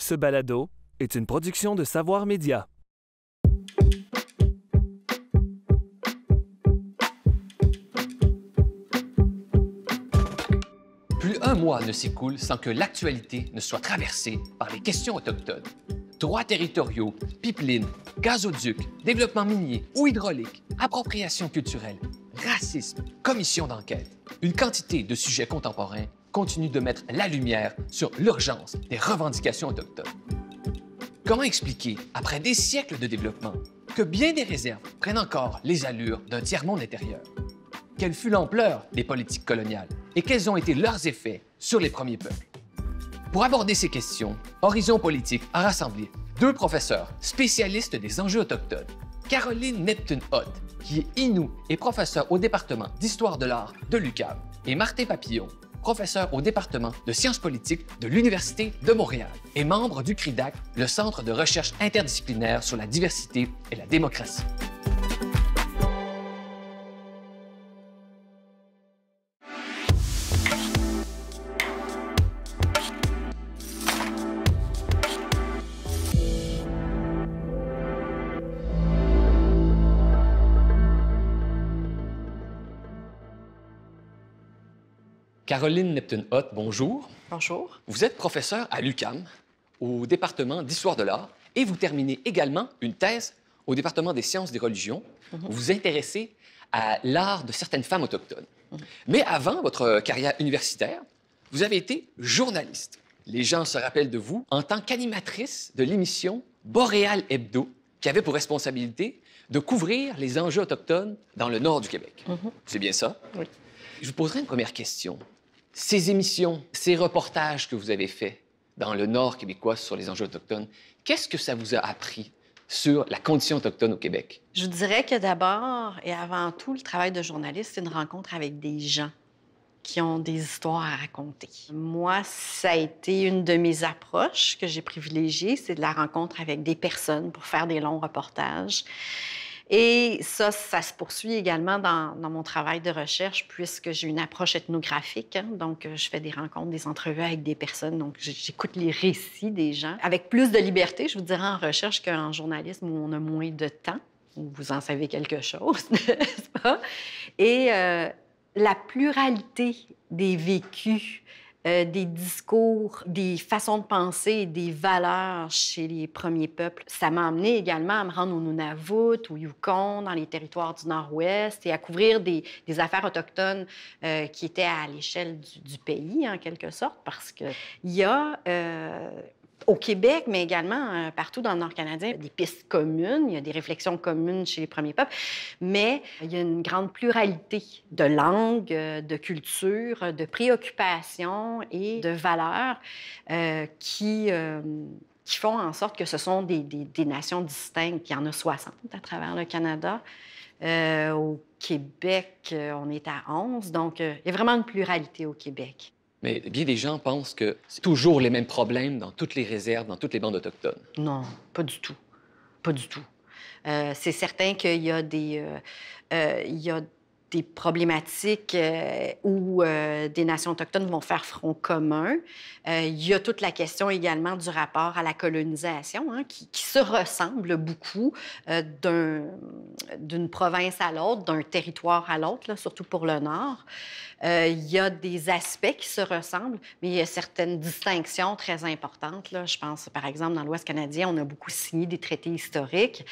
Ce balado est une production de Savoir Média. Plus un mois ne s'écoule sans que l'actualité ne soit traversée par les questions autochtones. Droits territoriaux, pipelines, gazoducs, développement minier ou hydraulique, appropriation culturelle, racisme, commission d'enquête. Une quantité de sujets contemporains continue de mettre la lumière sur l'urgence des revendications autochtones. Comment expliquer, après des siècles de développement, que bien des réserves prennent encore les allures d'un tiers-monde intérieur? Quelle fut l'ampleur des politiques coloniales et quels ont été leurs effets sur les premiers peuples? Pour aborder ces questions, Horizon Politique a rassemblé deux professeurs spécialistes des enjeux autochtones. Caroline neptune hoth qui est Inou et professeure au département d'histoire de l'art de l'UQAM, et Martin Papillon, professeur au département de sciences politiques de l'Université de Montréal et membre du CRIDAC, le Centre de recherche interdisciplinaire sur la diversité et la démocratie. Caroline Neptune-Hott, bonjour. Bonjour. Vous êtes professeur à l'UCAM, au département d'histoire de l'art, et vous terminez également une thèse au département des sciences des religions. Mhm. Vous vous intéressez à l'art de certaines femmes autochtones. Mhm. Mais avant votre carrière universitaire, vous avez été journaliste. Les gens se rappellent de vous en tant qu'animatrice de l'émission Boréal Hebdo, qui avait pour responsabilité de couvrir les enjeux autochtones dans le nord du Québec. Mhm. C'est bien ça? Oui. Je vous poserai une première question ces émissions, ces reportages que vous avez faits dans le Nord québécois sur les enjeux autochtones, qu'est-ce que ça vous a appris sur la condition autochtone au Québec? Je dirais que d'abord et avant tout, le travail de journaliste, c'est une rencontre avec des gens qui ont des histoires à raconter. Moi, ça a été une de mes approches que j'ai privilégiée, c'est de la rencontre avec des personnes pour faire des longs reportages. Et ça, ça se poursuit également dans, mon travail de recherche, puisque j'ai une approche ethnographique. Hein. donc, euh, je fais des rencontres, des entrevues avec des personnes. Donc, j'écoute les récits des gens avec plus de liberté, je vous dirais, en recherche qu'en journalisme où on a moins de temps, où vous en savez quelque chose, n'est-ce pas? Et euh, la pluralité des vécus, euh, des discours, des façons de penser, des valeurs chez les premiers peuples. Ça m'a amené également à me rendre au Nunavut, au Yukon, dans les territoires du Nord-Ouest, et à couvrir des, affaires autochtones euh, qui étaient à l'échelle du, du, pays, en quelque sorte, parce qu'il y a euh, au Québec, mais également euh, partout dans le Nord canadien. Il y a des pistes communes, il y a des réflexions communes chez les premiers peuples, mais il y a une grande pluralité de langues, de cultures, de préoccupations et de valeurs euh, qui... Euh, qui font en sorte que ce sont des, nations distinctes. Il y en a 60 à travers le Canada. au Québec, on est à 11. Donc, il y a vraiment une pluralité au Québec. Mais bien des gens pensent que c'est toujours les mêmes problèmes dans toutes les réserves, dans toutes les bandes autochtones. Non, pas du tout. Pas du tout. Euh, c'est certain qu'il y a des... Euh, euh, il des problématiques où des nations autochtones vont faire front commun. il y a toute la question également du rapport à la colonisation, hein, qui, se ressemble beaucoup d'une province à l'autre, d'un territoire à l'autre, surtout pour le Nord. Euh, il y a des aspects qui se ressemblent, mais il y a certaines distinctions très importantes. Je pense, par exemple, dans l'Ouest canadien, on a beaucoup signé des traités historiques.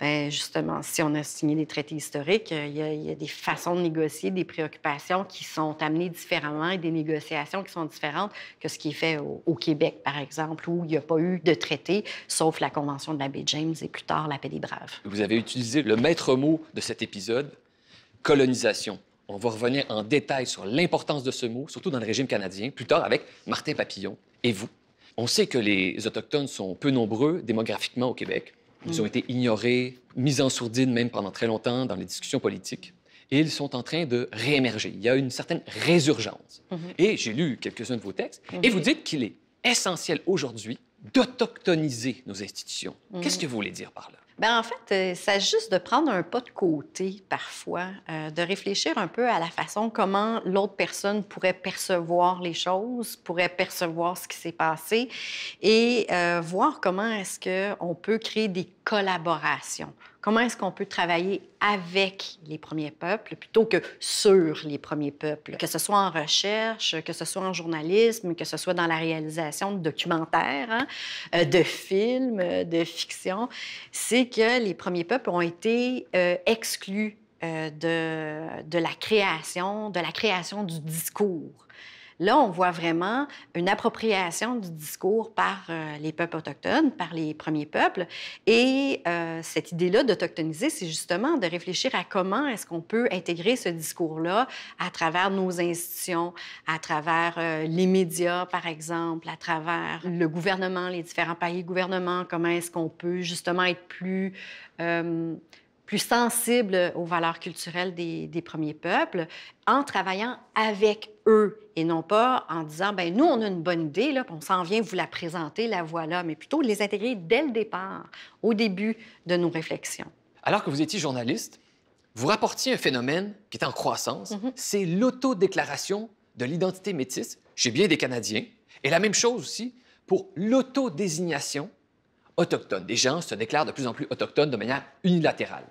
Ben, justement, si on a signé des traités historiques, euh, il y, a, des façons de négocier, des préoccupations qui sont amenées différemment et des négociations qui sont différentes que ce qui est fait au, Québec, par exemple, où il n'y a pas eu de traité, sauf la Convention de la baie James et plus tard la paix des braves. Vous avez utilisé le maître mot de cet épisode, colonisation. On va revenir en détail sur l'importance de ce mot, surtout dans le régime canadien, plus tard avec Martin Papillon et vous. On sait que les Autochtones sont peu nombreux démographiquement au Québec. Ils ont mm. été ignorés, mis en sourdine même pendant très longtemps dans les discussions politiques. Et ils sont en train de réémerger. Il y a une certaine résurgence. Mm-hmm. Et j'ai lu quelques-uns de vos textes, et mm-hmm. vous dites qu'il est essentiel aujourd'hui d'autochtoniser nos institutions. Mm-hmm. Qu'est-ce que vous voulez dire par là? Ben en fait, euh, juste de prendre un pas de côté parfois, euh, de réfléchir un peu à la façon comment l'autre personne pourrait percevoir les choses, pourrait percevoir ce qui s'est passé et euh, voir comment est-ce qu'on peut créer des collaborations Comment est-ce qu'on peut travailler avec les premiers peuples plutôt que sur les premiers peuples, que ce soit en recherche, que ce soit en journalisme, que ce soit dans la réalisation de documentaires, hein, euh, de films, euh, de fiction, c'est que les premiers peuples ont été euh, exclus de, la création, de la création du discours. Là, on voit vraiment une appropriation du discours par euh, les peuples autochtones, par les premiers peuples. Et euh, cette idée-là d'autochtoniser, c'est justement de réfléchir à comment est-ce qu'on peut intégrer ce discours-là à travers nos institutions, à travers euh, les médias, par exemple, à travers le gouvernement, les différents pays gouvernement, comment est-ce qu'on peut justement être plus plus sensibles aux valeurs culturelles des, premiers peuples en travaillant avec eux et non pas en disant ben nous on a une bonne idée là, on s'en vient vous la présenter, la voilà, mais plutôt les intégrer dès le départ, au début de nos réflexions. Alors que vous étiez journaliste, vous rapportiez un phénomène qui est en croissance, mm-hmm. c'est l'autodéclaration de l'identité métisse chez bien des Canadiens et la même chose aussi pour l'autodésignation autochtone Des gens se déclarent de plus en plus autochtones de manière unilatérale.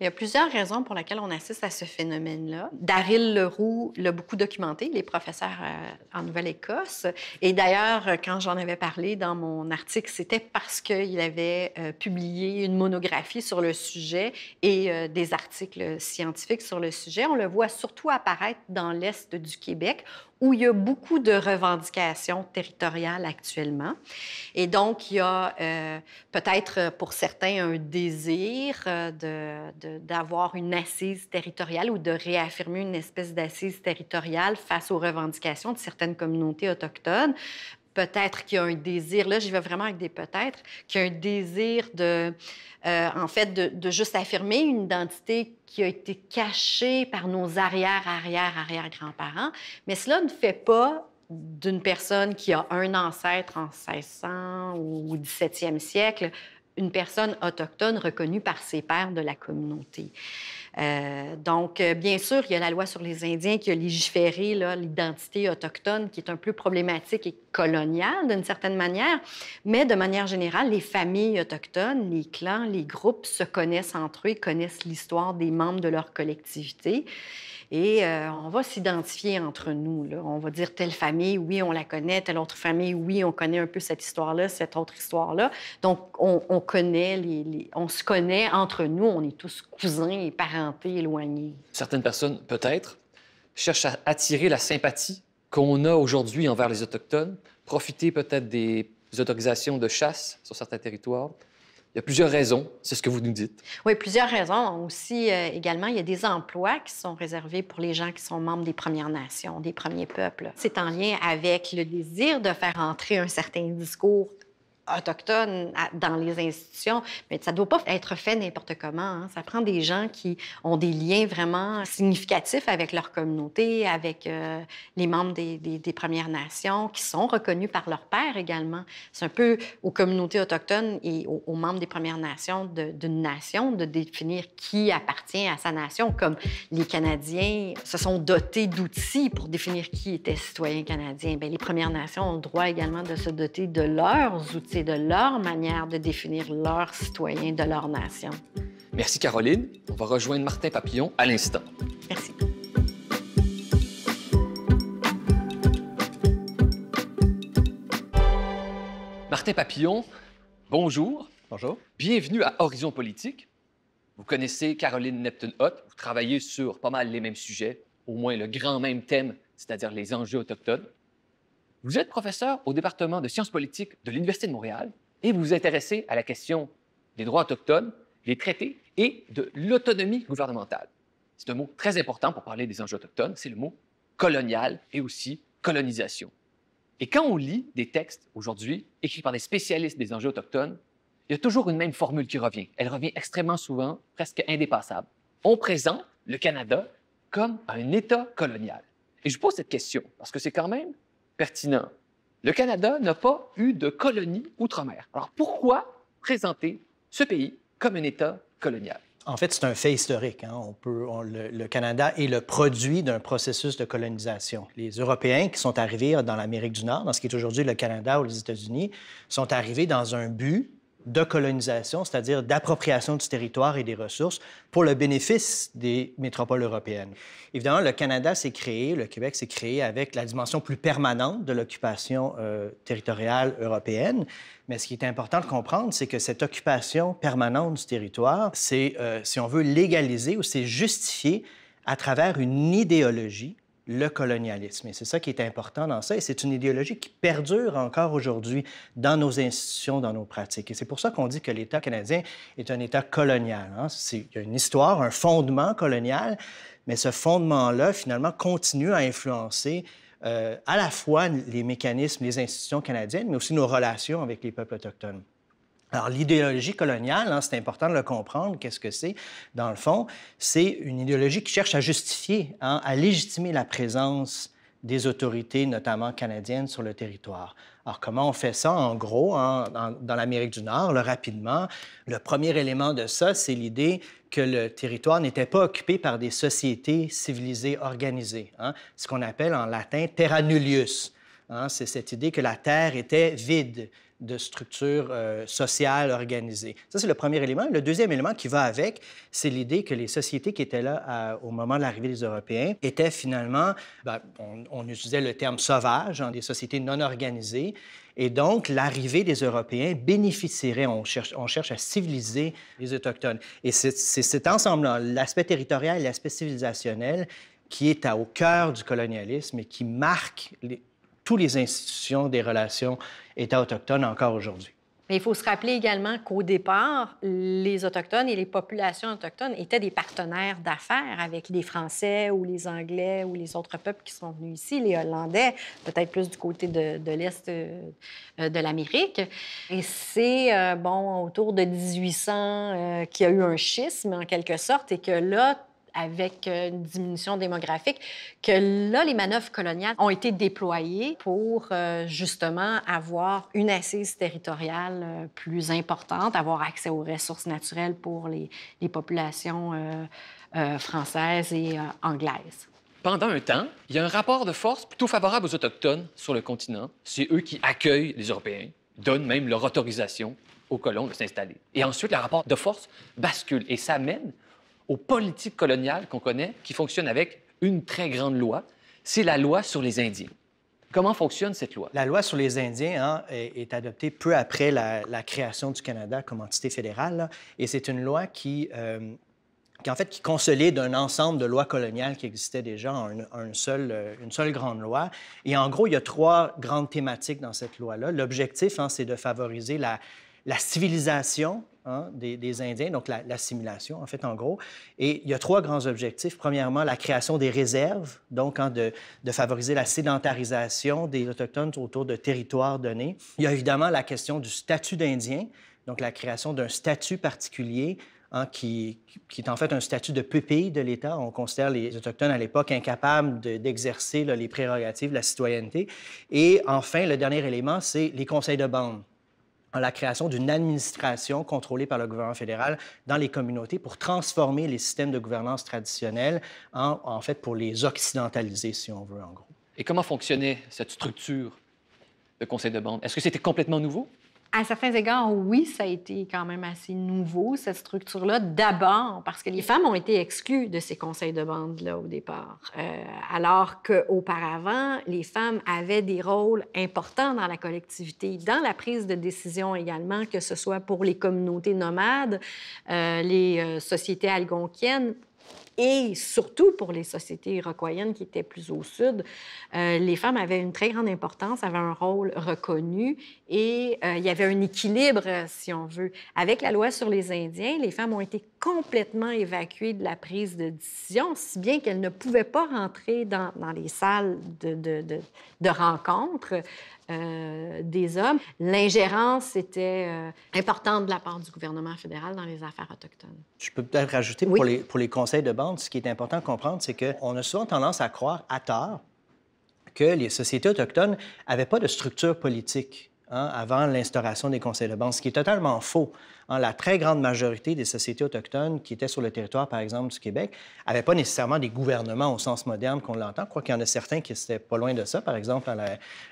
Il y a plusieurs raisons pour lesquelles on assiste à ce phénomène-là. Daryl Leroux l'a beaucoup documenté, les professeurs euh, en Nouvelle-Écosse. Et d'ailleurs, euh, quand j'en avais parlé dans mon article, c'était parce qu'il avait euh, publié une monographie sur le sujet et des articles scientifiques sur le sujet. On le voit surtout apparaître dans l'Est du Québec où il y a beaucoup de revendications territoriales actuellement. Et donc, il y a euh, peut-être euh, pour certains un désir euh, d'avoir de, une assise territoriale ou de réaffirmer une espèce d'assise territoriale face aux revendications de certaines communautés autochtones peut-être qu'il y a un désir, là, j'y vais vraiment avec des peut-être, qu'il y a un désir de, euh, en fait, de, juste affirmer une identité qui a été cachée par nos arrière, arrière, arrière grands-parents. Mais cela ne fait pas d'une personne qui a un ancêtre en 1600 ou 17e siècle, une personne autochtone reconnue par ses pairs de la communauté. Euh, donc, euh, bien sûr, il y a la loi sur les Indiens qui a légiféré l'identité autochtone, qui est un peu problématique et coloniale d'une certaine manière, mais de manière générale, les familles autochtones, les clans, les groupes se connaissent entre eux, connaissent l'histoire des membres de leur collectivité. Et euh, on va s'identifier entre nous. On va dire telle famille, oui, on la connaît, telle autre famille, oui, on connaît un peu cette histoire-là, cette autre histoire-là. Donc, on, connaît, on se connaît entre nous, on est tous cousins et parentés éloignés. Certaines personnes, peut-être, cherchent à attirer la sympathie qu'on a aujourd'hui envers les Autochtones, profiter peut-être des autorisations de chasse sur certains territoires, il y a plusieurs raisons, c'est ce que vous nous dites. Oui, plusieurs raisons. Aussi, euh, également, il y a des emplois qui sont réservés pour les gens qui sont membres des Premières Nations, des premiers peuples. C'est en lien avec le désir de faire entrer un certain discours autochtones dans les institutions, mais ça ne doit pas être fait n'importe comment. Hein. Ça prend des gens qui ont des liens vraiment significatifs avec leur communauté, avec euh, les membres des, Premières Nations, qui sont reconnus par leurs pères également. C'est un peu aux communautés autochtones et aux, membres des Premières Nations d'une nation de définir qui appartient à sa nation, comme les Canadiens se sont dotés d'outils pour définir qui était citoyen canadien. Ben, les Premières Nations ont le droit également de se doter de leurs outils c'est de leur manière de définir leurs citoyens de leur nation. Merci Caroline. On va rejoindre Martin Papillon à l'instant. Merci. Martin Papillon, bonjour. Bonjour. Bienvenue à Horizon Politique. Vous connaissez Caroline Neptune-Hott. Vous travaillez sur pas mal les mêmes sujets, au moins le grand même thème, c'est-à-dire les enjeux autochtones. Vous êtes professeur au département de sciences politiques de l'Université de Montréal et vous vous intéressez à la question des droits autochtones, des traités et de l'autonomie gouvernementale. C'est un mot très important pour parler des enjeux autochtones, c'est le mot colonial et aussi colonisation. Et quand on lit des textes aujourd'hui écrits par des spécialistes des enjeux autochtones, il y a toujours une même formule qui revient. Elle revient extrêmement souvent, presque indépassable. On présente le Canada comme un État colonial. Et je pose cette question parce que c'est quand même pertinent. Le Canada n'a pas eu de colonie outre-mer. Alors pourquoi présenter ce pays comme un État colonial? En fait, c'est un fait historique. Hein. On peut, le, Canada est le produit d'un processus de colonisation. Les Européens qui sont arrivés dans l'Amérique du Nord, dans ce qui est aujourd'hui le Canada ou les États-Unis, sont arrivés dans un but de colonisation, c'est-à-dire d'appropriation du territoire et des ressources pour le bénéfice des métropoles européennes. Évidemment, le Canada s'est créé, le Québec s'est créé avec la dimension plus permanente de l'occupation euh, territoriale européenne, mais ce qui est important de comprendre, c'est que cette occupation permanente du territoire, c'est, euh, si on veut, légaliser ou c'est justifié à travers une idéologie le colonialisme. Et c'est ça qui est important dans ça. Et c'est une idéologie qui perdure encore aujourd'hui dans nos institutions, dans nos pratiques. Et c'est pour ça qu'on dit que l'État canadien est un État colonial. Hein. C'est Il y a une histoire, un fondement colonial, mais ce fondement-là, finalement, continue à influencer euh, à la fois les mécanismes, les institutions canadiennes, mais aussi nos relations avec les peuples autochtones. Alors, l'idéologie coloniale, hein, c'est important de le comprendre, qu'est-ce que c'est? Dans le fond, c'est une idéologie qui cherche à justifier, hein, à légitimer la présence des autorités, notamment canadiennes, sur le territoire. Alors, comment on fait ça, en gros, hein, dans, l'Amérique du Nord, rapidement? Le premier élément de ça, c'est l'idée que le territoire n'était pas occupé par des sociétés civilisées organisées, ce qu'on appelle en latin terra nullius. c'est cette idée que la terre était vide, de structure euh, sociale organisée. Ça, c'est le premier élément. Le deuxième élément qui va avec, c'est l'idée que les sociétés qui étaient là au moment de l'arrivée des Européens étaient finalement, ben, on, utilisait le terme sauvage, hein, des sociétés non organisées. Et donc, l'arrivée des Européens bénéficierait, on cherche, on cherche à civiliser les Autochtones. Et c'est cet ensemble-là, l'aspect territorial et l'aspect civilisationnel, qui est au cœur du colonialisme et qui marque les, toutes les institutions des relations États autochtones encore aujourd'hui. Mais il faut se rappeler également qu'au départ, les Autochtones et les populations autochtones étaient des partenaires d'affaires avec les Français ou les Anglais ou les autres peuples qui sont venus ici, les Hollandais, peut-être plus du côté de, l'Est euh, de l'Amérique. Et c'est, euh, bon, autour de 1800 euh, qu'il y a eu un schisme, en quelque sorte, et que là, avec euh, une diminution démographique, que là, les manœuvres coloniales ont été déployées pour euh, justement avoir une assise territoriale euh, plus importante, avoir accès aux ressources naturelles pour les, populations françaises et anglaises. Pendant un temps, il y a un rapport de force plutôt favorable aux Autochtones sur le continent. C'est eux qui accueillent les Européens, donnent même leur autorisation aux colons de s'installer. Et ensuite, le rapport de force bascule et ça mène aux politiques coloniales qu'on connaît, qui fonctionnent avec une très grande loi, c'est la loi sur les Indiens. Comment fonctionne cette loi? La loi sur les Indiens hein, est, adoptée peu après la, création du Canada comme entité fédérale, et c'est une loi qui, euh, qui, en fait, qui consolide un ensemble de lois coloniales qui existaient déjà en une, seule, euh, une seule grande loi. Et en gros, il y a trois grandes thématiques dans cette loi-là. L'objectif, hein, c'est de favoriser la, la civilisation hein, des, Indiens, donc l'assimilation, en fait, en gros. Et il y a trois grands objectifs. Premièrement, la création des réserves, donc hein, de, favoriser la sédentarisation des Autochtones autour de territoires donnés. Il y a évidemment la question du statut d'Indien, donc la création d'un statut particulier hein, qui, est en fait un statut de pupille de l'État. On considère les Autochtones à l'époque incapables d'exercer les prérogatives de la citoyenneté. Et enfin, le dernier élément, c'est les conseils de bande la création d'une administration contrôlée par le gouvernement fédéral dans les communautés pour transformer les systèmes de gouvernance traditionnels en, en fait, pour les occidentaliser, si on veut, en gros. Et comment fonctionnait cette structure de conseil de bande? Est-ce que c'était complètement nouveau? à certains égards, oui, ça a été quand même assez nouveau, cette structure-là, d'abord parce que les femmes ont été exclues de ces conseils de bande-là au départ, euh, alors qu'auparavant, les femmes avaient des rôles importants dans la collectivité, dans la prise de décision également, que ce soit pour les communautés nomades, euh, les euh, sociétés algonquiennes, et surtout pour les sociétés iroquoiennes qui étaient plus au sud, euh, les femmes avaient une très grande importance, avaient un rôle reconnu et euh, il y avait un équilibre, si on veut. Avec la loi sur les Indiens, les femmes ont été complètement évacuée de la prise de décision, si bien qu'elle ne pouvait pas rentrer dans, les salles de, de, rencontres euh, des hommes. L'ingérence était euh, importante de la part du gouvernement fédéral dans les affaires autochtones. Je peux peut-être rajouter pour, les, conseils de bande, ce qui est important de comprendre, c'est qu'on a souvent tendance à croire à tort que les sociétés autochtones n'avaient pas de structure politique. Hein, avant l'instauration des conseils de bande, ce qui est totalement faux. Hein, la très grande majorité des sociétés autochtones qui étaient sur le territoire, par exemple, du Québec, n'avaient pas nécessairement des gouvernements au sens moderne qu'on l'entend. Je crois qu'il y en a certains qui n'étaient pas loin de ça. Par exemple, hein,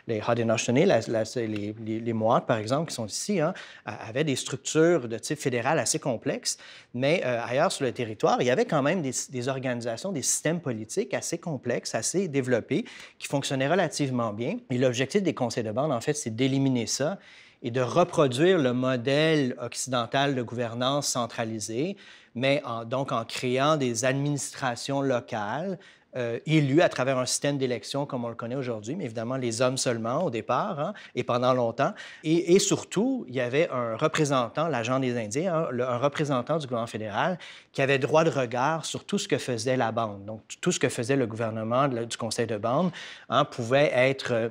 les Haudenosaunee, les, les, les Mohawks, par exemple, qui sont ici, hein, avaient des structures de type fédéral assez complexes. Mais euh, ailleurs sur le territoire, il y avait quand même des, des organisations, des systèmes politiques assez complexes, assez développés, qui fonctionnaient relativement bien. Et l'objectif des conseils de bande, en fait, c'est d'éliminer ça et de reproduire le modèle occidental de gouvernance centralisée, mais donc en créant des administrations locales euh, élues à travers un système d'élection comme on le connaît aujourd'hui, mais évidemment les hommes seulement au départ hein, et pendant longtemps. Et, surtout, il y avait un représentant, l'agent des Indiens, hein, un représentant du gouvernement fédéral qui avait droit de regard sur tout ce que faisait la bande. Donc tout ce que faisait le gouvernement du conseil de bande hein, pouvait être euh,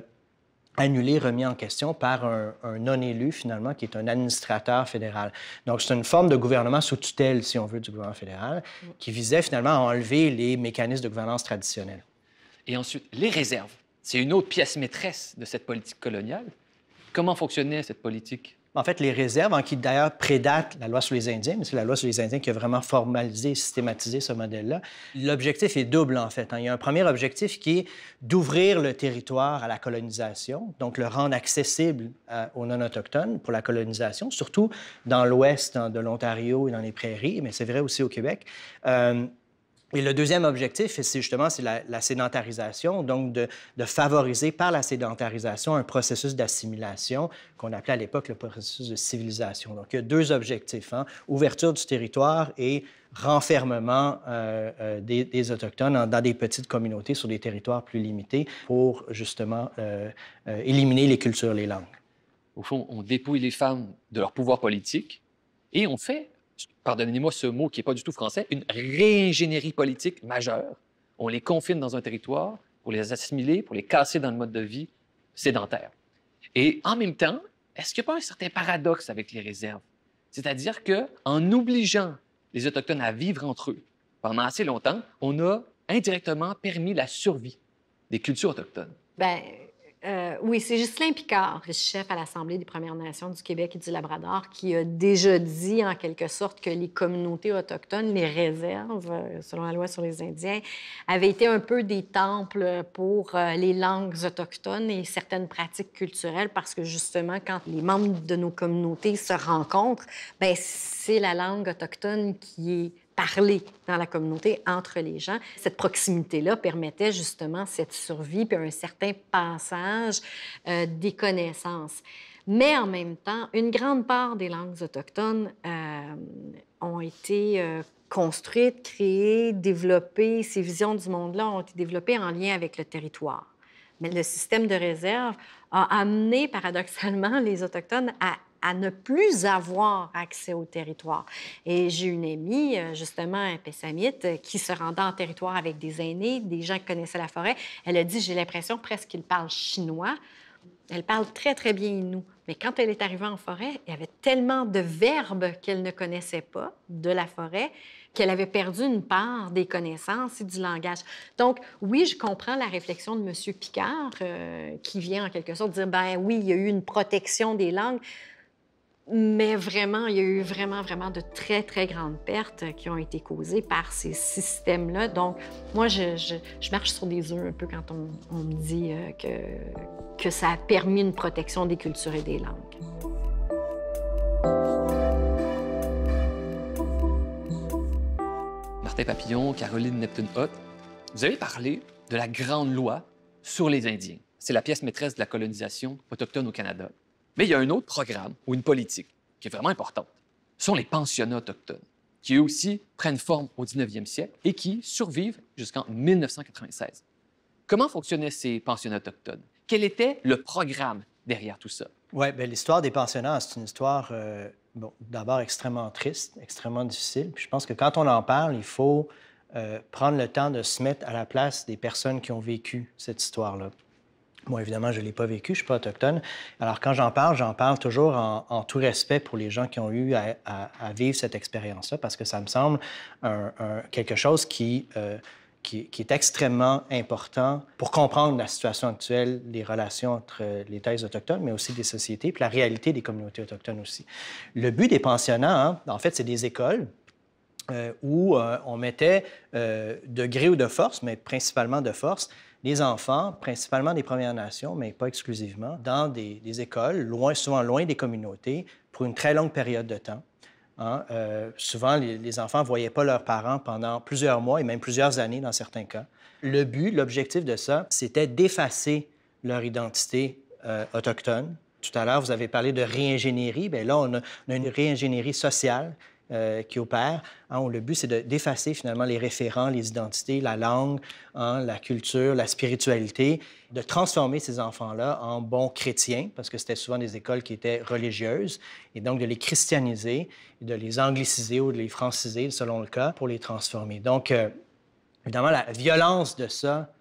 annulé, remis en question par un, non-élu, finalement, qui est un administrateur fédéral. Donc, c'est une forme de gouvernement sous tutelle, si on veut, du gouvernement fédéral, mm. qui visait finalement à enlever les mécanismes de gouvernance traditionnels. Et ensuite, les réserves. C'est une autre pièce maîtresse de cette politique coloniale. Comment fonctionnait cette politique en fait, les réserves, en hein, qui d'ailleurs prédatent la loi sur les Indiens, mais c'est la loi sur les Indiens qui a vraiment formalisé, systématisé ce modèle-là. L'objectif est double, en fait. Hein. Il y a un premier objectif qui est d'ouvrir le territoire à la colonisation, donc le rendre accessible euh, aux non-autochtones pour la colonisation, surtout dans l'ouest hein, de l'Ontario et dans les prairies, mais c'est vrai aussi au Québec. Euh, et le deuxième objectif, c'est justement la, sédentarisation, donc de, favoriser par la sédentarisation un processus d'assimilation qu'on appelait à l'époque le processus de civilisation. Donc, il y a deux objectifs, hein. ouverture du territoire et renfermement euh, euh, des, Autochtones dans des petites communautés sur des territoires plus limités pour justement euh, éliminer les cultures, les langues. Au fond, on dépouille les femmes de leur pouvoir politique et on fait pardonnez-moi ce mot qui n'est pas du tout français, une réingénierie politique majeure. On les confine dans un territoire pour les assimiler, pour les casser dans le mode de vie sédentaire. Et en même temps, est-ce qu'il n'y a pas un certain paradoxe avec les réserves? C'est-à-dire que en obligeant les Autochtones à vivre entre eux pendant assez longtemps, on a indirectement permis la survie des cultures autochtones. Ben, euh, oui, c'est Justin Picard, chef à l'Assemblée des Premières Nations du Québec et du Labrador, qui a déjà dit en quelque sorte que les communautés autochtones, les réserves, euh, selon la loi sur les Indiens, avaient été un peu des temples pour euh, les langues autochtones et certaines pratiques culturelles parce que justement, quand les membres de nos communautés se rencontrent, ben, c'est la langue autochtone qui est parler dans la communauté, entre les gens. Cette proximité-là permettait justement cette survie puis un certain passage euh, des connaissances. Mais en même temps, une grande part des langues autochtones euh, ont été euh, construites, créées, développées. Ces visions du monde-là ont été développées en lien avec le territoire. Mais le système de réserve a amené paradoxalement les Autochtones à à ne plus avoir accès au territoire. Et j'ai une amie, euh, justement, un Pessamite, euh, qui se rendait en territoire avec des aînés, des gens qui connaissaient la forêt. Elle a dit, j'ai l'impression presque qu'ils parlent chinois. Elle parle très, très bien nous, Mais quand elle est arrivée en forêt, il y avait tellement de verbes qu'elle ne connaissait pas de la forêt qu'elle avait perdu une part des connaissances et du langage. Donc, oui, je comprends la réflexion de M. Picard, euh, qui vient en quelque sorte dire, ben oui, il y a eu une protection des langues. Mais vraiment, il y a eu vraiment, vraiment de très, très grandes pertes qui ont été causées par ces systèmes-là. Donc, moi, je, marche sur des œufs un peu quand on, me dit euh, que, que ça a permis une protection des cultures et des langues. Martin Papillon, Caroline Neptune-Hott, vous avez parlé de la grande loi sur les Indiens. C'est la pièce maîtresse de la colonisation autochtone au Canada. Mais il y a un autre programme ou une politique qui est vraiment importante. Ce sont les pensionnats autochtones, qui eux aussi prennent forme au 19e siècle et qui survivent jusqu'en 1996. Comment fonctionnaient ces pensionnats autochtones? Quel était le programme derrière tout ça? Oui, ben, l'histoire des pensionnats, c'est une histoire euh, bon, d'abord extrêmement triste, extrêmement difficile. Puis je pense que quand on en parle, il faut euh, prendre le temps de se mettre à la place des personnes qui ont vécu cette histoire-là. Moi, évidemment, je ne l'ai pas vécu, je ne suis pas autochtone. Alors, quand j'en parle, j'en parle toujours en, tout respect pour les gens qui ont eu à, vivre cette expérience-là, parce que ça me semble quelque chose euh, qui, est extrêmement important pour comprendre la situation actuelle les relations entre les thèses autochtones, mais aussi des sociétés, puis la réalité des communautés autochtones aussi. Le but des pensionnats, hein, en fait, c'est des écoles euh, où euh, on mettait de gré ou de force, mais principalement de force, les enfants, principalement des Premières Nations, mais pas exclusivement, dans des, écoles, loin, souvent loin des communautés, pour une très longue période de temps. Hein. Euh, souvent, les, enfants ne voyaient pas leurs parents pendant plusieurs mois et même plusieurs années dans certains cas. Le but, l'objectif de ça, c'était d'effacer leur identité euh, autochtone. Tout à l'heure, vous avez parlé de réingénierie. Bien là, on a une réingénierie sociale euh, qui opèrent. Hein, le but, c'est d'effacer finalement les référents, les identités, la langue, hein, la culture, la spiritualité, de transformer ces enfants-là en bons chrétiens, parce que c'était souvent des écoles qui étaient religieuses, et donc de les christianiser, de les angliciser ou de les franciser, selon le cas, pour les transformer. Donc, euh, évidemment, la violence de ça,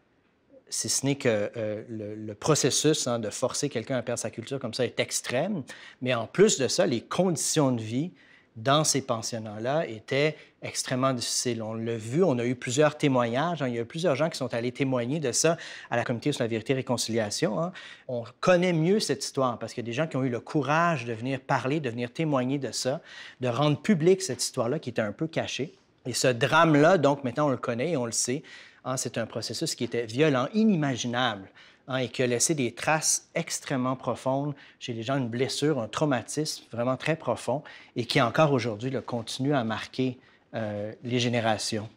si ce n'est que euh, le, processus hein, de forcer quelqu'un à perdre sa culture comme ça est extrême, mais en plus de ça, les conditions de vie dans ces pensionnats-là était extrêmement difficile. On l'a vu, on a eu plusieurs témoignages. Hein. Il y a eu plusieurs gens qui sont allés témoigner de ça à la Comité sur la vérité et réconciliation. Hein. On connaît mieux cette histoire parce qu'il y a des gens qui ont eu le courage de venir parler, de venir témoigner de ça, de rendre publique cette histoire-là qui était un peu cachée. Et ce drame-là, donc maintenant on le connaît et on le sait, hein, c'est un processus qui était violent, inimaginable Hein, et qui a laissé des traces extrêmement profondes chez les gens, une blessure, un traumatisme vraiment très profond et qui encore aujourd'hui continue à marquer euh, les générations.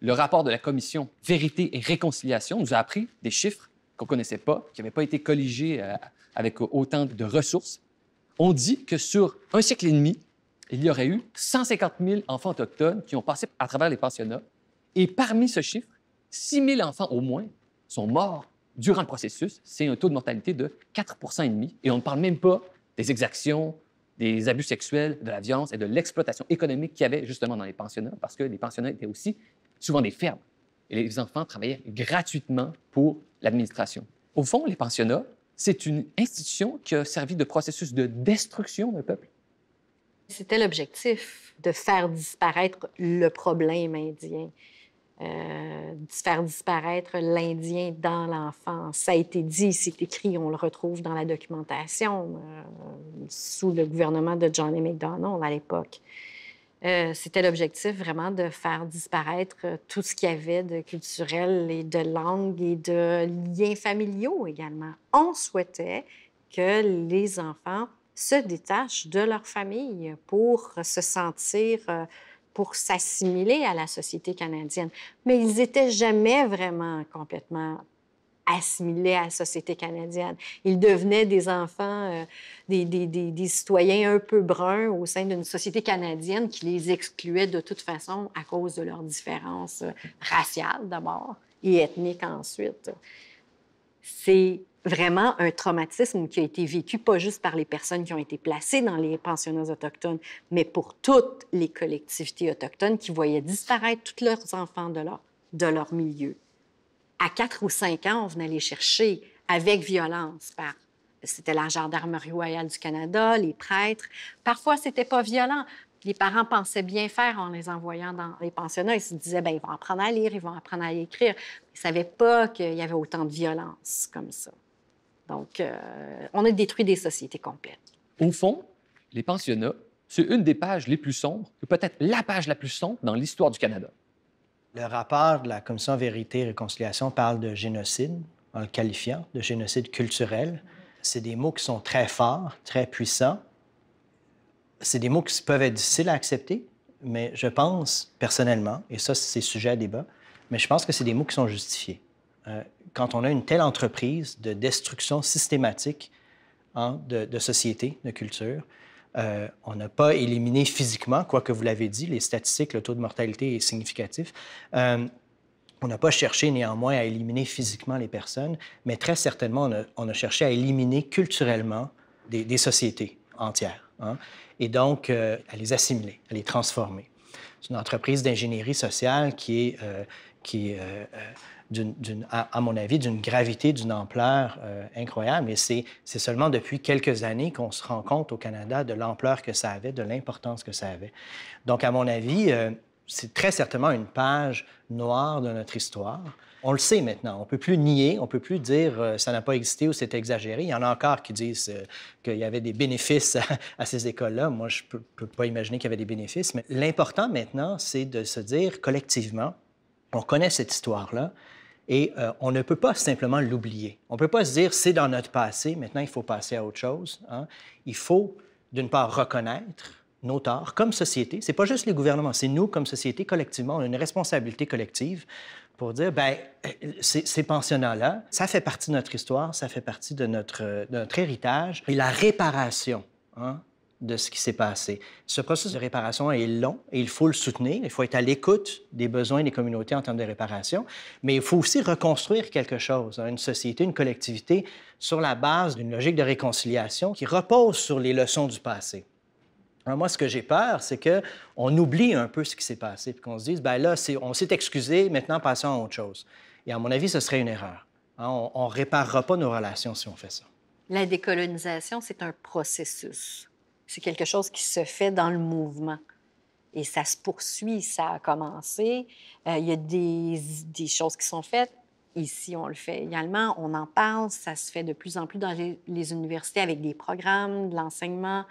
Le rapport de la commission Vérité et Réconciliation nous a appris des chiffres qu'on connaissait pas, qui n'avaient pas été colligés euh, avec autant de ressources. On dit que sur un siècle et demi, il y aurait eu 150 000 enfants autochtones qui ont passé à travers les pensionnats. Et parmi ce chiffre, 6 000 enfants au moins sont morts durant le processus, c'est un taux de mortalité de 4,5 et on ne parle même pas des exactions, des abus sexuels, de la violence et de l'exploitation économique qu'il y avait justement dans les pensionnats, parce que les pensionnats étaient aussi souvent des fermes. Et les enfants travaillaient gratuitement pour l'administration. Au fond, les pensionnats, c'est une institution qui a servi de processus de destruction d'un peuple. C'était l'objectif de faire disparaître le problème indien euh, faire disparaître l'Indien dans l'enfant. Ça a été dit, c'est écrit, on le retrouve dans la documentation euh, sous le gouvernement de Johnny MacDonald à l'époque. Euh, c'était l'objectif vraiment de faire disparaître tout ce qu'il y avait de culturel et de langue et de liens familiaux également. On souhaitait que les enfants se détachent de leur famille pour se sentir euh, pour s'assimiler à la société canadienne. Mais ils n'étaient jamais vraiment complètement assimilés à la société canadienne. Ils devenaient des enfants, euh, des, des, citoyens un peu bruns au sein d'une société canadienne qui les excluait de toute façon à cause de leurs différences euh, raciales d'abord et ethniques ensuite. C'est vraiment un traumatisme qui a été vécu pas juste par les personnes qui ont été placées dans les pensionnats autochtones, mais pour toutes les collectivités autochtones qui voyaient disparaître tous leurs enfants de leur, de leur milieu. À quatre ou cinq ans, on venait les chercher avec violence par c'était la gendarmerie royale du Canada, les prêtres. Parfois, c'était pas violent, les parents pensaient bien faire en les envoyant dans les pensionnats. Ils se disaient, ben ils vont apprendre à lire, ils vont apprendre à écrire. Ils ne savaient pas qu'il y avait autant de violence comme ça. Donc, euh, on a détruit des sociétés complètes. Au fond, les pensionnats, c'est une des pages les plus sombres, peut-être la page la plus sombre dans l'histoire du Canada. Le rapport de la Commission Vérité et Réconciliation parle de génocide, en le qualifiant de génocide culturel. C'est des mots qui sont très forts, très puissants. C'est des mots qui peuvent être difficiles à accepter, mais je pense personnellement, et ça, c'est sujet à débat, mais je pense que c'est des mots qui sont justifiés. Euh, quand on a une telle entreprise de destruction systématique hein, de, sociétés, de cultures, euh, on n'a pas éliminé physiquement, quoi que vous l'avez dit, les statistiques, le taux de mortalité est significatif. Euh, on n'a pas cherché néanmoins à éliminer physiquement les personnes, mais très certainement, on a, cherché à éliminer culturellement des, sociétés entières, hein, et donc à les assimiler, à les transformer. C'est une entreprise d'ingénierie sociale qui est, qui est à, mon avis, d'une gravité, d'une ampleur euh, incroyable. Et c'est seulement depuis quelques années qu'on se rend compte au Canada de l'ampleur que ça avait, de l'importance que ça avait. Donc, à mon avis, euh, c'est très certainement une page noire de notre histoire. On le sait maintenant. On ne peut plus nier, on ne peut plus dire que euh, ça n'a pas existé ou c'est exagéré. Il y en a encore qui disent qu'il y avait des bénéfices à, ces écoles-là. Moi, je ne peux, pas imaginer qu'il y avait des bénéfices. Mais l'important maintenant, c'est de se dire collectivement, on connaît cette histoire-là. Et euh, on ne peut pas simplement l'oublier. On ne peut pas se dire, c'est dans notre passé, maintenant il faut passer à autre chose. Hein. Il faut, d'une part, reconnaître nos torts comme société. C'est pas juste les gouvernements, c'est nous comme société collectivement. On a une responsabilité collective pour dire, ben euh, ces, pensionnats-là, ça fait partie de notre histoire, ça fait partie de notre, euh, de notre héritage. Et la réparation hein, de ce qui s'est passé. Ce processus de réparation est long et il faut le soutenir. Il faut être à l'écoute des besoins des communautés en termes de réparation, mais il faut aussi reconstruire quelque chose, hein, une société, une collectivité, sur la base d'une logique de réconciliation qui repose sur les leçons du passé. moi, ce que j'ai peur, c'est qu'on oublie un peu ce qui s'est passé, puis qu'on se dise, ben là, on s'est excusé, maintenant passons à autre chose. Et à mon avis, ce serait une erreur. Hein, on ne réparera pas nos relations si on fait ça. La décolonisation, c'est un processus c'est quelque chose qui se fait dans le mouvement. Et ça se poursuit, ça a commencé. Euh, il y a des, choses qui sont faites. Ici, on le fait également, on en parle, ça se fait de plus en plus dans les, universités avec des programmes, de l'enseignement.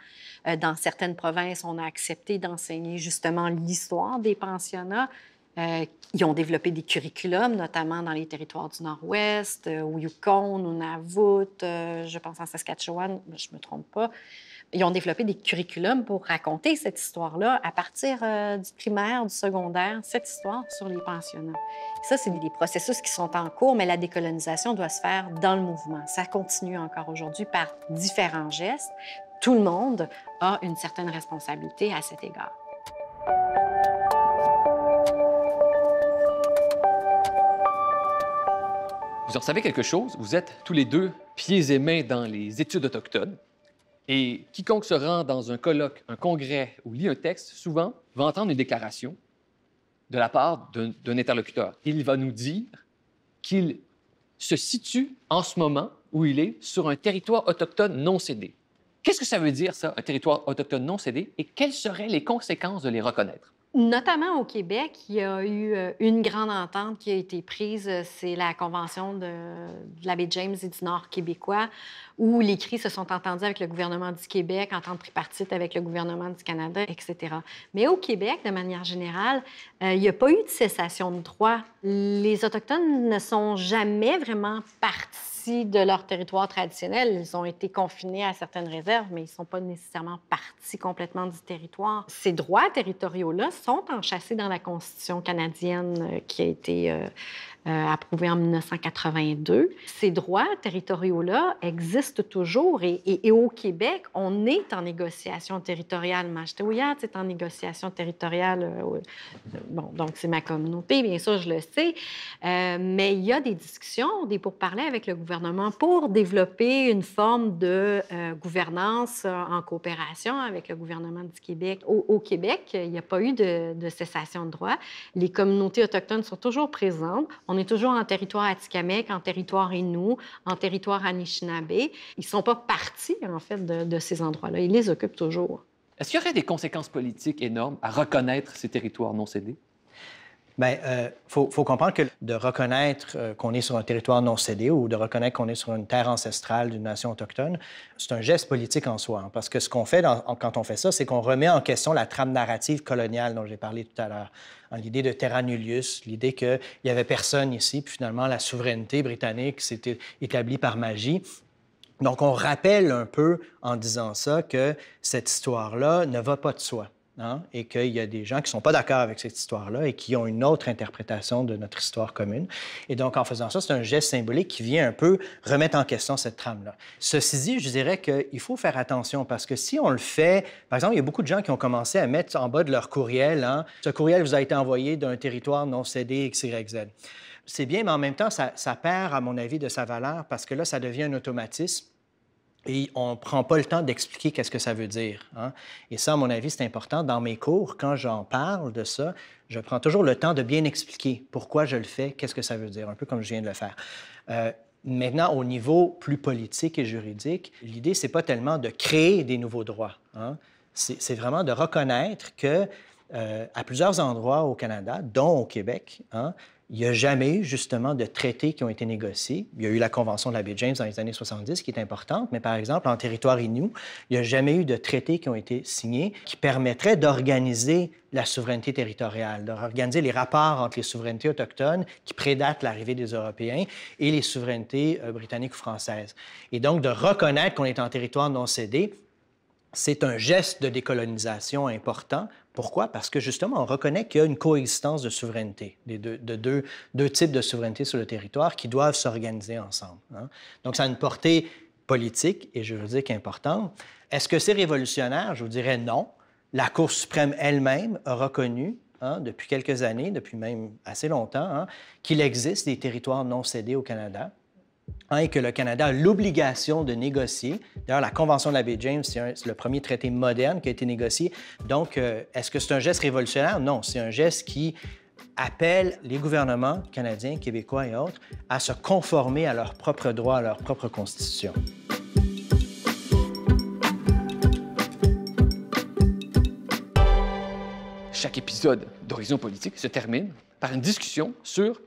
Euh, dans certaines provinces, on a accepté d'enseigner justement l'histoire des pensionnats euh, ils ont développé des curriculums, notamment dans les territoires du Nord-Ouest, euh, au Yukon, au Nunavut, euh, je pense en Saskatchewan, je me trompe pas. Ils ont développé des curriculums pour raconter cette histoire-là à partir du primaire, du secondaire, cette histoire sur les pensionnats. ça, c'est des processus qui sont en cours, mais la décolonisation doit se faire dans le mouvement. Ça continue encore aujourd'hui par différents gestes. Tout le monde a une certaine responsabilité à cet égard. Vous en savez quelque chose, vous êtes tous les deux pieds et mains dans les études autochtones. Et quiconque se rend dans un colloque, un congrès ou lit un texte, souvent va entendre une déclaration de la part d'un interlocuteur. Il va nous dire qu'il se situe en ce moment où il est sur un territoire autochtone non cédé. Qu'est-ce que ça veut dire, ça, un territoire autochtone non cédé, et quelles seraient les conséquences de les reconnaître? notamment au Québec, il y a eu euh, une grande entente qui a été prise, euh, c'est la Convention de, l'abbé James et du Nord québécois, où les cris se sont entendus avec le gouvernement du Québec, entente tripartite avec le gouvernement du Canada, etc. Mais au Québec, de manière générale, euh, il n'y a pas eu de cessation de droits. Les Autochtones ne sont jamais vraiment partis de leur territoire traditionnel. Ils ont été confinés à certaines réserves, mais ils ne sont pas nécessairement partis complètement du territoire. Ces droits territoriaux-là sont enchâssés dans la Constitution canadienne euh, qui a été euh, euh, approuvé en 1982. Ces droits territoriaux-là existent toujours et, au Québec, on est en négociation territoriale. Macheteouillade, c'est en négociation territoriale. Euh, bon, donc c'est ma communauté, bien sûr, je le sais. Euh, mais il y a des discussions, des pourparlers avec le gouvernement pour développer une forme de gouvernance en coopération avec le gouvernement du Québec. Au, Québec, il n'y a pas eu de, cessation de droits. Les communautés autochtones sont toujours présentes. On on est toujours en territoire Atikamekw, en territoire Innu, en territoire Anishinaabe. Ils ne sont pas partis, en fait, de, de ces endroits-là. Ils les occupent toujours. Est-ce qu'il y aurait des conséquences politiques énormes à reconnaître ces territoires non cédés? Bien, il euh, faut, comprendre que de reconnaître euh, qu'on est sur un territoire non cédé ou de reconnaître qu'on est sur une terre ancestrale d'une nation autochtone, c'est un geste politique en soi. Hein, parce que ce qu'on fait quand on fait ça, c'est qu'on remet en question la trame narrative coloniale dont j'ai parlé tout à l'heure. Hein, l'idée de terra nullius, l'idée qu'il n'y avait personne ici, puis finalement la souveraineté britannique s'était établie par magie. Donc on rappelle un peu en disant ça que cette histoire-là ne va pas de soi. Hein, et qu'il y a des gens qui ne sont pas d'accord avec cette histoire-là et qui ont une autre interprétation de notre histoire commune. Et donc, en faisant ça, c'est un geste symbolique qui vient un peu remettre en question cette trame-là. Ceci dit, je dirais qu'il faut faire attention parce que si on le fait, par exemple, il y a beaucoup de gens qui ont commencé à mettre en bas de leur courriel, hein, ce courriel vous a été envoyé d'un territoire non cédé XYZ. C'est bien, mais en même temps, ça perd, à mon avis, de sa valeur parce que là, ça devient un automatisme et on ne prend pas le temps d'expliquer qu'est-ce que ça veut dire. Hein. Et ça, à mon avis, c'est important. Dans mes cours, quand j'en parle de ça, je prends toujours le temps de bien expliquer pourquoi je le fais, qu'est-ce que ça veut dire, un peu comme je viens de le faire. Euh, maintenant, au niveau plus politique et juridique, l'idée, c'est pas tellement de créer des nouveaux droits. Hein. C'est vraiment de reconnaître que euh, à plusieurs endroits au Canada, dont au Québec, hein, il n'y a jamais eu, justement, de traités qui ont été négociés. Il y a eu la Convention de la baie James dans les années 70, qui est importante, mais par exemple, en territoire Innu, il n'y a jamais eu de traités qui ont été signés qui permettraient d'organiser la souveraineté territoriale, d'organiser les rapports entre les souverainetés autochtones qui prédatent l'arrivée des Européens et les souverainetés euh, britanniques ou françaises. Et donc, de reconnaître qu'on est en territoire non cédé, c'est un geste de décolonisation important pourquoi? Parce que justement, on reconnaît qu'il y a une coexistence de souveraineté, de deux, types de souveraineté sur le territoire qui doivent s'organiser ensemble. Hein. Donc, ça a une portée politique et juridique importante. Est-ce que c'est révolutionnaire? Je vous dirais non. La Cour suprême elle-même a reconnu hein, depuis quelques années, depuis même assez longtemps, hein, qu'il existe des territoires non cédés au Canada. Hein, et que le Canada a l'obligation de négocier. D'ailleurs, la Convention de la James, c'est le premier traité moderne qui a été négocié. Donc, euh, est-ce que c'est un geste révolutionnaire? Non, c'est un geste qui appelle les gouvernements canadiens, québécois et autres à se conformer à leurs propres droits, à leur propre constitution. Chaque épisode d'Horizon politique se termine par une discussion sur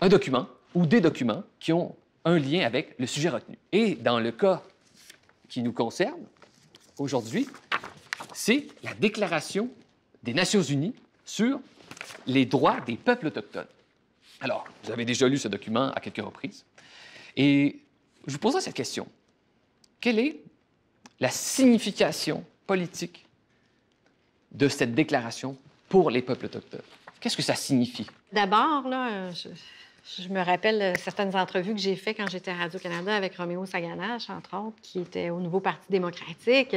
un document ou des documents qui ont un lien avec le sujet retenu. Et dans le cas qui nous concerne aujourd'hui, c'est la Déclaration des Nations Unies sur les droits des peuples autochtones. Alors, vous avez déjà lu ce document à quelques reprises. Et je vous poserai cette question. Quelle est la signification politique de cette déclaration pour les peuples autochtones? Qu'est-ce que ça signifie? D'abord, là, je me rappelle certaines entrevues que j'ai faites quand j'étais à Radio-Canada avec Roméo Saganache, entre autres, qui était au nouveau Parti démocratique.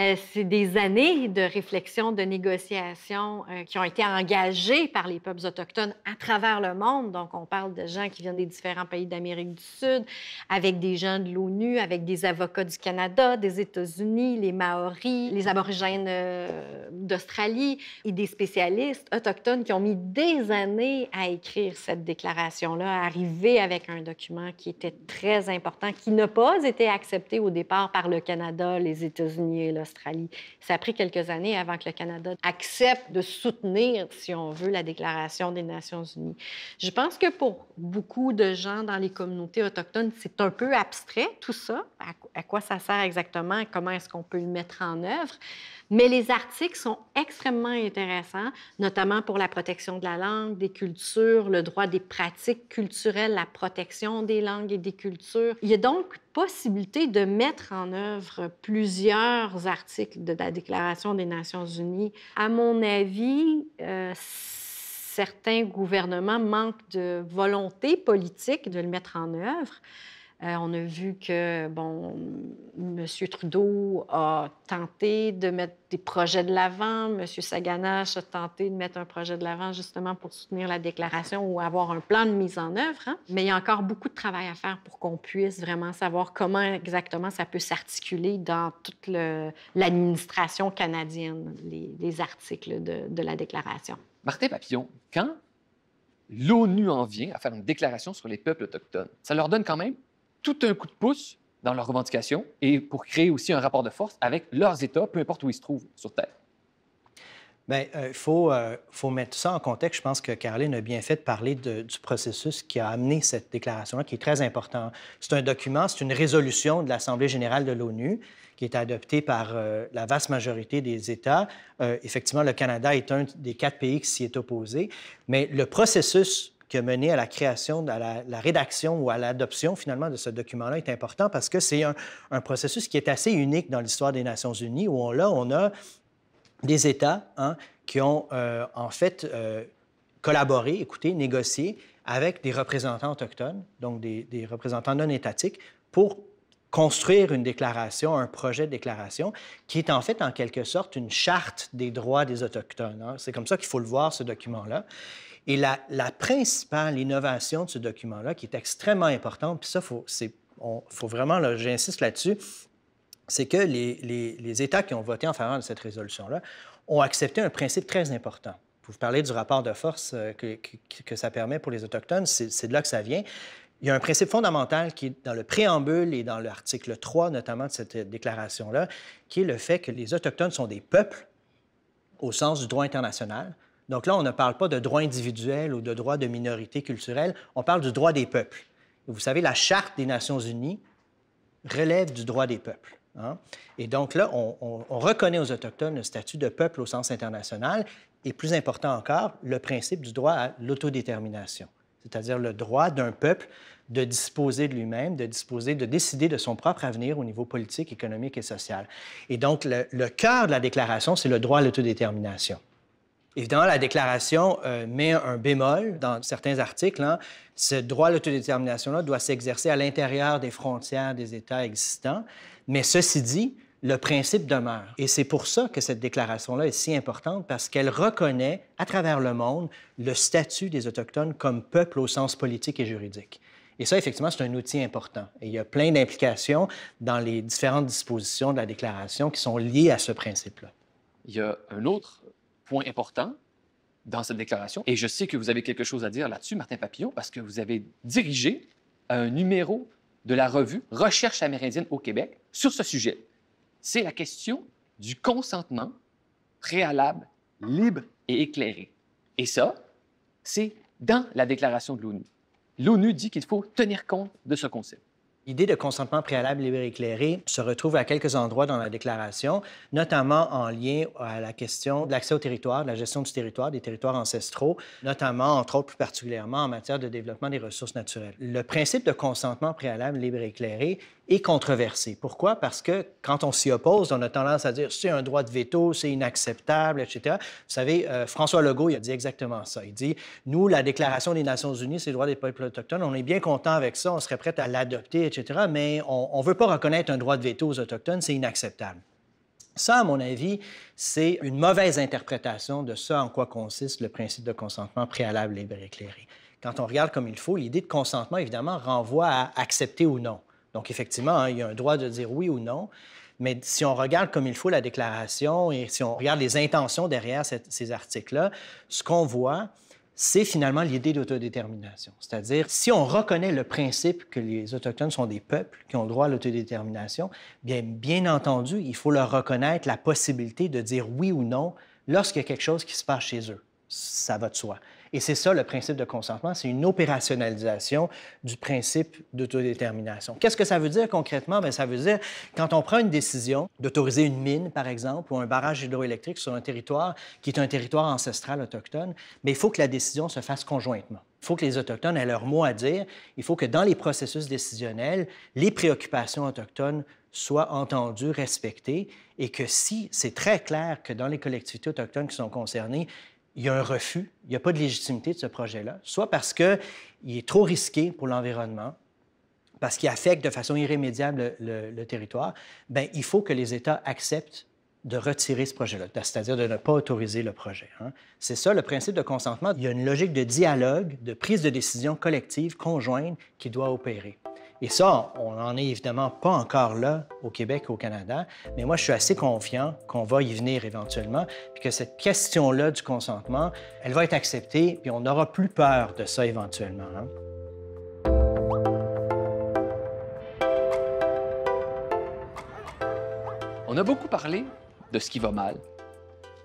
Euh, c'est des années de réflexion, de négociation euh, qui ont été engagées par les peuples autochtones à travers le monde. Donc, on parle de gens qui viennent des différents pays d'Amérique du Sud, avec des gens de l'ONU, avec des avocats du Canada, des États-Unis, les Maoris, les aborigènes euh, d'Australie et des spécialistes autochtones qui ont mis des années à écrire cette déclaration là arriver avec un document qui était très important, qui n'a pas été accepté au départ par le Canada, les États-Unis et l'Australie. Ça a pris quelques années avant que le Canada accepte de soutenir, si on veut, la Déclaration des Nations Unies. Je pense que pour beaucoup de gens dans les communautés autochtones, c'est un peu abstrait tout ça, à, quoi ça sert exactement, comment est-ce qu'on peut le mettre en œuvre. Mais les articles sont extrêmement intéressants, notamment pour la protection de la langue, des cultures, le droit des pratiques culturelles, la protection des langues et des cultures. Il y a donc possibilité de mettre en œuvre plusieurs articles de la Déclaration des Nations Unies. À mon avis, euh, certains gouvernements manquent de volonté politique de le mettre en œuvre. Euh, on a vu que, bon, M. Trudeau a tenté de mettre des projets de l'avant. M. Saganache a tenté de mettre un projet de l'avant justement pour soutenir la déclaration ou avoir un plan de mise en œuvre. Hein. Mais il y a encore beaucoup de travail à faire pour qu'on puisse vraiment savoir comment exactement ça peut s'articuler dans toute l'administration canadienne, les, articles de, de la déclaration. Martin Papillon, quand l'ONU en vient à faire une déclaration sur les peuples autochtones. Ça leur donne quand même tout un coup de pouce dans leurs revendications et pour créer aussi un rapport de force avec leurs États, peu importe où ils se trouvent sur Terre. Bien, il euh, faut, euh, faut, mettre ça en contexte. Je pense que Caroline a bien fait de parler du processus qui a amené cette déclaration-là, qui est très important. C'est un document, c'est une résolution de l'Assemblée générale de l'ONU qui est adoptée par euh, la vaste majorité des États. effectivement, le Canada est un des quatre pays qui s'y est opposé, mais le processus qui a mené à la création, à la, rédaction ou à l'adoption finalement de ce document-là est important parce que c'est un, processus qui est assez unique dans l'histoire des Nations Unies où là, on a des États hein, qui ont euh, en fait euh, collaboré, écouté, négocié avec des représentants autochtones, donc des, représentants non étatiques, pour construire une déclaration, un projet de déclaration, qui est en fait en quelque sorte une charte des droits des Autochtones. Hein. C'est comme ça qu'il faut le voir, ce document-là. Et la, principale innovation de ce document-là, qui est extrêmement importante, puis ça, faut, faut vraiment, j'insiste là-dessus, c'est que les, États qui ont voté en faveur de cette résolution-là ont accepté un principe très important vous parlez du rapport de force euh, que, que ça permet pour les Autochtones, c'est de là que ça vient. Il y a un principe fondamental qui est dans le préambule et dans l'article 3 notamment de cette déclaration-là, qui est le fait que les Autochtones sont des peuples au sens du droit international, donc là, on ne parle pas de droit individuel ou de droit de minorité culturelle, on parle du droit des peuples. Vous savez, la Charte des Nations Unies relève du droit des peuples. Hein. Et donc là, on, reconnaît aux Autochtones le statut de peuple au sens international et, plus important encore, le principe du droit à l'autodétermination, c'est-à-dire le droit d'un peuple de disposer de lui-même, de disposer, de décider de son propre avenir au niveau politique, économique et social. Et donc, le cœur de la déclaration, c'est le droit à l'autodétermination. Évidemment, la déclaration euh, met un bémol dans certains articles. Hein. Ce droit à l'autodétermination-là doit s'exercer à l'intérieur des frontières des États existants. Mais ceci dit, le principe demeure. Et c'est pour ça que cette déclaration-là est si importante, parce qu'elle reconnaît à travers le monde le statut des Autochtones comme peuple au sens politique et juridique. Et ça, effectivement, c'est un outil important. Et il y a plein d'implications dans les différentes dispositions de la déclaration qui sont liées à ce principe-là. Il y a un autre point important dans cette déclaration. Et je sais que vous avez quelque chose à dire là-dessus, Martin Papillon, parce que vous avez dirigé un numéro de la revue Recherche amérindienne au Québec sur ce sujet. C'est la question du consentement préalable, libre et éclairé. Et ça, c'est dans la déclaration de l'ONU. L'ONU dit qu'il faut tenir compte de ce concept. L'idée de consentement préalable libre et éclairé se retrouve à quelques endroits dans la déclaration, notamment en lien à la question de l'accès au territoire, de la gestion du territoire, des territoires ancestraux, notamment, entre autres, plus particulièrement en matière de développement des ressources naturelles. Le principe de consentement préalable libre et éclairé est controversé. Pourquoi? Parce que quand on s'y oppose, on a tendance à dire c'est un droit de veto, c'est inacceptable, etc. Vous savez, euh, François Legault, il a dit exactement ça. Il dit Nous, la Déclaration des Nations Unies, c'est le droit des peuples autochtones, on est bien content avec ça, on serait prêt à l'adopter, etc. Mais on ne veut pas reconnaître un droit de veto aux Autochtones, c'est inacceptable. Ça, à mon avis, c'est une mauvaise interprétation de ce en quoi consiste le principe de consentement préalable, libre et éclairé. Quand on regarde comme il faut, l'idée de consentement, évidemment, renvoie à accepter ou non. Donc, effectivement, hein, il y a un droit de dire oui ou non. Mais si on regarde comme il faut la déclaration et si on regarde les intentions derrière ces articles-là, ce qu'on voit, c'est finalement l'idée d'autodétermination. C'est-à-dire, si on reconnaît le principe que les Autochtones sont des peuples qui ont le droit à l'autodétermination, bien, bien entendu, il faut leur reconnaître la possibilité de dire oui ou non lorsqu'il quelque chose qui se passe chez eux. Ça va de soi. Et c'est ça le principe de consentement, c'est une opérationnalisation du principe d'autodétermination. Qu'est-ce que ça veut dire concrètement? Bien, ça veut dire quand on prend une décision d'autoriser une mine, par exemple, ou un barrage hydroélectrique sur un territoire qui est un territoire ancestral autochtone, mais ben, il faut que la décision se fasse conjointement. Il faut que les Autochtones aient leur mot à dire. Il faut que dans les processus décisionnels, les préoccupations autochtones soient entendues, respectées, et que si c'est très clair que dans les collectivités autochtones qui sont concernées, il y a un refus, il n'y a pas de légitimité de ce projet-là, soit parce qu'il est trop risqué pour l'environnement, parce qu'il affecte de façon irrémédiable le, territoire, bien, il faut que les États acceptent de retirer ce projet-là, c'est-à-dire de ne pas autoriser le projet. Hein. C'est ça le principe de consentement. Il y a une logique de dialogue, de prise de décision collective, conjointe, qui doit opérer. Et ça, on n'en est évidemment pas encore là au Québec, au Canada, mais moi, je suis assez confiant qu'on va y venir éventuellement, puis que cette question-là du consentement, elle va être acceptée, puis on n'aura plus peur de ça éventuellement. Hein. On a beaucoup parlé de ce qui va mal,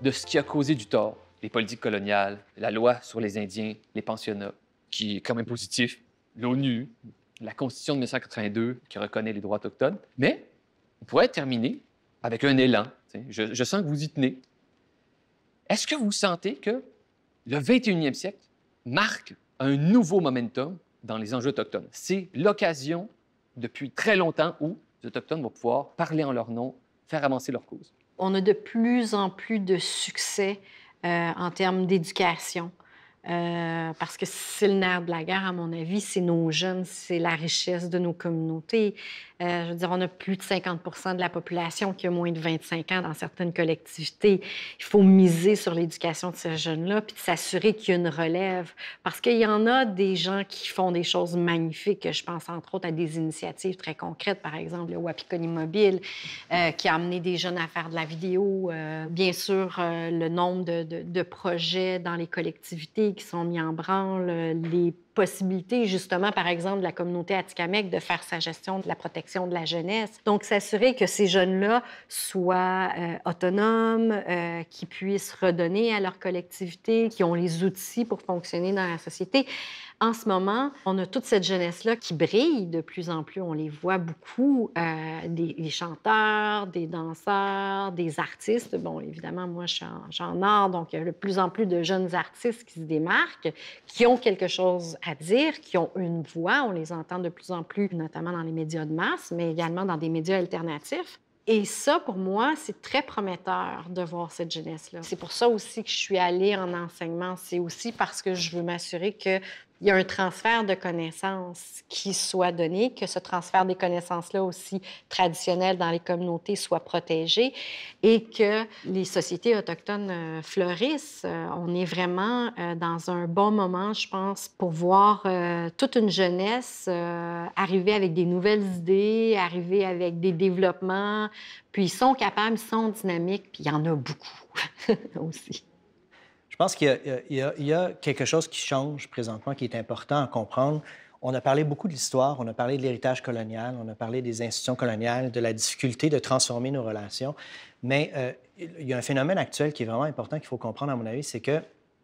de ce qui a causé du tort, les politiques coloniales, la loi sur les Indiens, les pensionnats, qui est quand même positif, l'ONU, la Constitution de 1982 qui reconnaît les droits autochtones, mais on pourrait terminer avec un élan. Je, sens que vous y tenez. Est-ce que vous sentez que le 21e siècle marque un nouveau momentum dans les enjeux autochtones? C'est l'occasion, depuis très longtemps, où les Autochtones vont pouvoir parler en leur nom, faire avancer leur cause. On a de plus en plus de succès euh, en termes d'éducation, euh, parce que c'est le nerf de la guerre, à mon avis, c'est nos jeunes, c'est la richesse de nos communautés. Euh, je veux dire, on a plus de 50 de la population qui a moins de 25 ans dans certaines collectivités. Il faut miser sur l'éducation de ces jeunes-là, puis de s'assurer qu'il y a une relève. Parce qu'il y en a des gens qui font des choses magnifiques. Je pense entre autres à des initiatives très concrètes, par exemple le Wapicon Immobile, euh, qui a amené des jeunes à faire de la vidéo. bien sûr, le nombre de projets dans les collectivités qui sont mis en branle, euh, les possibilités, justement, par exemple, de la communauté Atikamekw de faire sa gestion de la protection de la jeunesse. Donc, s'assurer que ces jeunes-là soient euh, autonomes, qui euh, qu'ils puissent redonner à leur collectivité, qu'ils ont les outils pour fonctionner dans la société en ce moment, on a toute cette jeunesse-là qui brille de plus en plus. On les voit beaucoup, euh, des, chanteurs, des danseurs, des artistes. Bon, évidemment, moi, je en art, donc il y a de plus en plus de jeunes artistes qui se démarquent, qui ont quelque chose à dire, qui ont une voix. On les entend de plus en plus, notamment dans les médias de masse, mais également dans des médias alternatifs. Et ça, pour moi, c'est très prometteur de voir cette jeunesse-là. C'est pour ça aussi que je suis allée en enseignement. C'est aussi parce que je veux m'assurer que il y a un transfert de connaissances qui soit donné, que ce transfert des connaissances-là aussi traditionnelles dans les communautés soit protégé et que les sociétés autochtones euh, fleurissent. Euh, on est vraiment euh, dans un bon moment, je pense, pour voir toute une jeunesse arriver avec des nouvelles idées, arriver avec des développements. Puis ils sont capables, ils sont dynamiques, puis il y en a beaucoup aussi. Je pense qu'il y, a quelque chose qui change présentement, qui est important à comprendre. On a parlé beaucoup de l'histoire, on a parlé de l'héritage colonial, on a parlé des institutions coloniales, de la difficulté de transformer nos relations. Mais euh, il y a un phénomène actuel qui est vraiment important qu'il faut comprendre, à mon avis, c'est que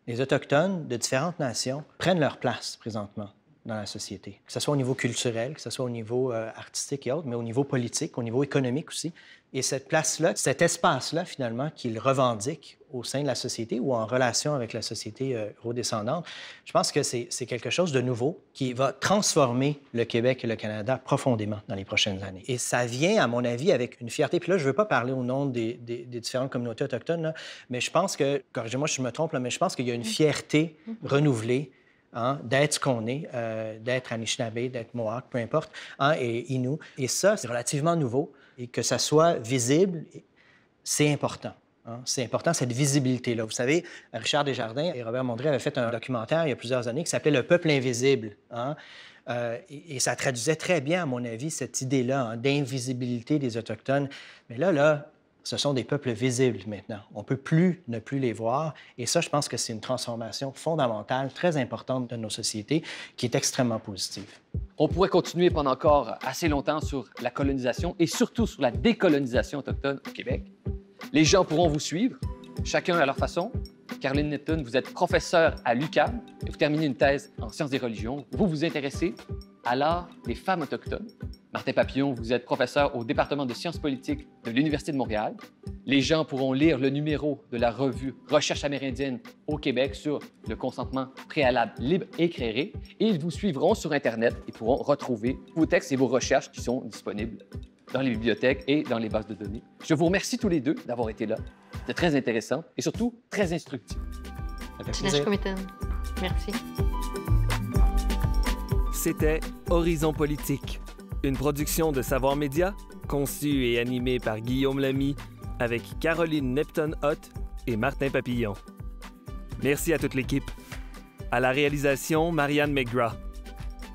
les Autochtones de différentes nations prennent leur place présentement dans la société, que ce soit au niveau culturel, que ce soit au niveau euh, artistique et autres, mais au niveau politique, au niveau économique aussi. Et cette place-là, cet espace-là, finalement, qu'il revendique au sein de la société ou en relation avec la société euh, redescendante, je pense que c'est quelque chose de nouveau qui va transformer le Québec et le Canada profondément dans les prochaines années. Et ça vient, à mon avis, avec une fierté. Puis là, je ne veux pas parler au nom des, différentes communautés autochtones, mais je pense que, corrigez-moi si je me trompe, mais je pense qu'il y a une mmh. fierté mmh. renouvelée Hein, d'être ce qu'on est, euh, d'être Anishinaabe, d'être Mohawk, peu importe, hein, et Innu. Et ça, c'est relativement nouveau. Et que ça soit visible, c'est important. Hein. C'est important, cette visibilité-là. Vous savez, Richard Desjardins et Robert Mondré avaient fait un documentaire il y a plusieurs années qui s'appelait Le peuple invisible. Euh, et, et, ça traduisait très bien, à mon avis, cette idée-là d'invisibilité des Autochtones. Mais là, là, ce sont des peuples visibles maintenant. On ne peut plus ne plus les voir. Et ça, je pense que c'est une transformation fondamentale, très importante de nos sociétés, qui est extrêmement positive. On pourrait continuer pendant encore assez longtemps sur la colonisation et surtout sur la décolonisation autochtone au Québec. Les gens pourront vous suivre, chacun à leur façon. Caroline Netton, vous êtes professeure à l'UCAM et vous terminez une thèse en sciences des religions. Vous vous intéressez à les femmes autochtones. Martin Papillon, vous êtes professeur au département de sciences politiques de l'Université de Montréal. Les gens pourront lire le numéro de la revue Recherche amérindienne au Québec sur le consentement préalable libre et éclairé. Et ils vous suivront sur Internet et pourront retrouver vos textes et vos recherches qui sont disponibles dans les bibliothèques et dans les bases de données. Je vous remercie tous les deux d'avoir été là. C'était très intéressant et surtout très instructif. Merci. C'était Horizon Politique, une production de Savoir Média, conçue et animée par Guillaume Lamy, avec Caroline Nepton-Hott et Martin Papillon. Merci à toute l'équipe. À la réalisation, Marianne McGrath.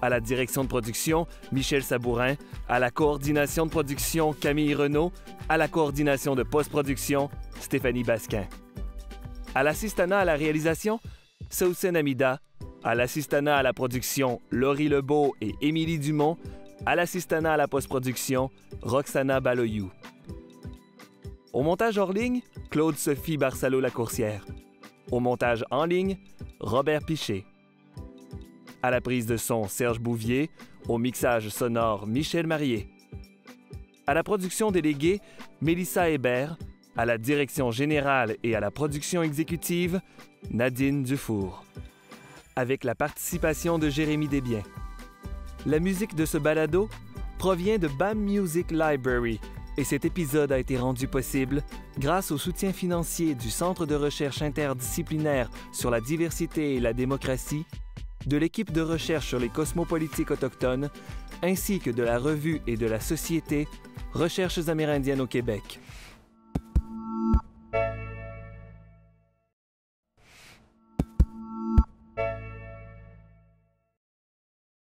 À la direction de production, Michel Sabourin. À la coordination de production, Camille Renault. À la coordination de post-production, Stéphanie Basquin. À l'assistante à la réalisation, Saoussen Amida à l'assistanat à la production, Laurie Lebeau et Émilie Dumont. À l'assistanat à la post-production, Roxana Baloyou. Au montage hors ligne, Claude-Sophie Barcelo-Lacourcière. Au montage en ligne, Robert Pichet. À la prise de son, Serge Bouvier. Au mixage sonore, Michel Marié. À la production déléguée, Mélissa Hébert. À la direction générale et à la production exécutive, Nadine Dufour avec la participation de Jérémy Desbiens. La musique de ce balado provient de BAM Music Library et cet épisode a été rendu possible grâce au soutien financier du Centre de recherche interdisciplinaire sur la diversité et la démocratie, de l'équipe de recherche sur les cosmopolitiques autochtones, ainsi que de la revue et de la société Recherches amérindiennes au Québec.